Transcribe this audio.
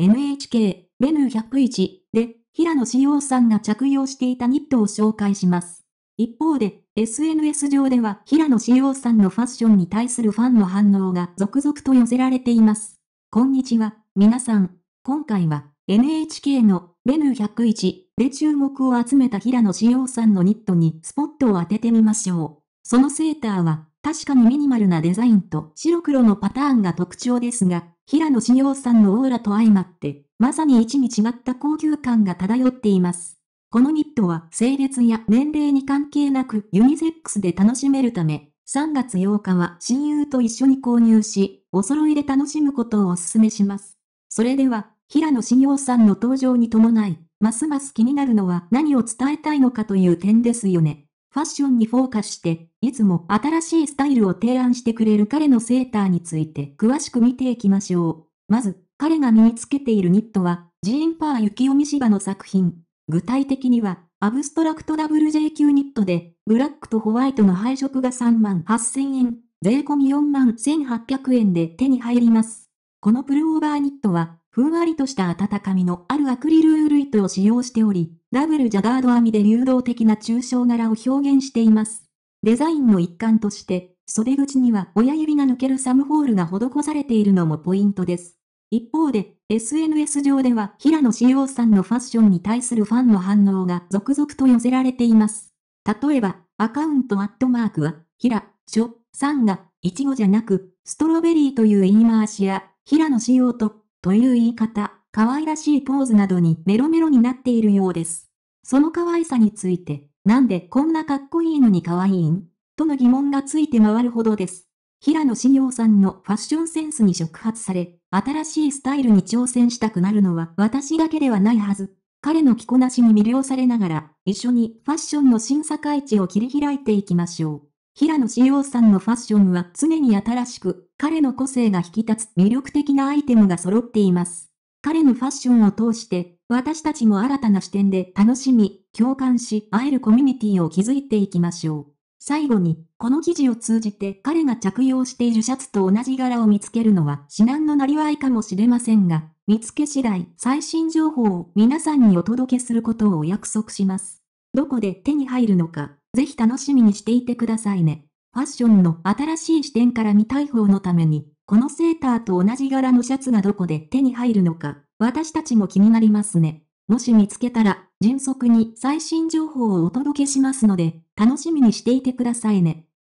NHK レヌ101で平野紫耀さんが着用していたニットを紹介します。一方で SNS 上では平野紫耀さんのファッションに対するファンの反応が続々と寄せられています。こんにちは、皆さん。今回は NHK のレヌ101で注目を集めた平野紫耀さんのニットにスポットを当ててみましょう。そのセーターは確かにミニマルなデザインと白黒のパターンが特徴ですが、平野紫耀さんのオーラと相まって、まさに一に違った高級感が漂っています。このニットは性別や年齢に関係なくユニセックスで楽しめるため、3月8日は親友と一緒に購入し、お揃いで楽しむことをお勧めします。それでは、平野紫耀さんの登場に伴い、ますます気になるのは何を伝えたいのかという点ですよね。ファッションにフォーカスして、いつも新しいスタイルを提案してくれる彼のセーターについて詳しく見ていきましょう。まず、彼が身につけているニットは、ジーン・パー・ユキオミシバの作品。具体的には、アブストラクト WJQ ニットで、ブラックとホワイトの配色が3万8000円、税込み4万1800円で手に入ります。このプルオーバーニットは、ふんわりとした温かみのあるアクリルウール糸を使用しており、ダブルジャガード編みで流動的な抽象柄を表現しています。デザインの一環として、袖口には親指が抜けるサムホールが施されているのもポイントです。一方で、SNS 上では平野志陽さんのファッションに対するファンの反応が続々と寄せられています。例えば、アカウントアットマークは、平、書さんが、いちごじゃなく、ストロベリーという言い回しや、平野志陽とという言い方、可愛らしいポーズなどにメロメロになっているようです。その可愛さについて、なんでこんなかっこいいのに可愛いんとの疑問がついて回るほどです。平野志陽さんのファッションセンスに触発され、新しいスタイルに挑戦したくなるのは私だけではないはず。彼の着こなしに魅了されながら、一緒にファッションの審査会地を切り開いていきましょう。平野紫耀さんのファッションは常に新しく、彼の個性が引き立つ魅力的なアイテムが揃っています。彼のファッションを通して、私たちも新たな視点で楽しみ、共感し、会えるコミュニティを築いていきましょう。最後に、この記事を通じて彼が着用しているシャツと同じ柄を見つけるのは至難のなりわいかもしれませんが、見つけ次第最新情報を皆さんにお届けすることをお約束します。どこで手に入るのか、ぜひ楽しみにしていてくださいね。ファッションの新しい視点から見たい方のために、このセーターと同じ柄のシャツがどこで手に入るのか、私たちも気になりますね。もし見つけたら、迅速に最新情報をお届けしますので、楽しみにしていてくださいね。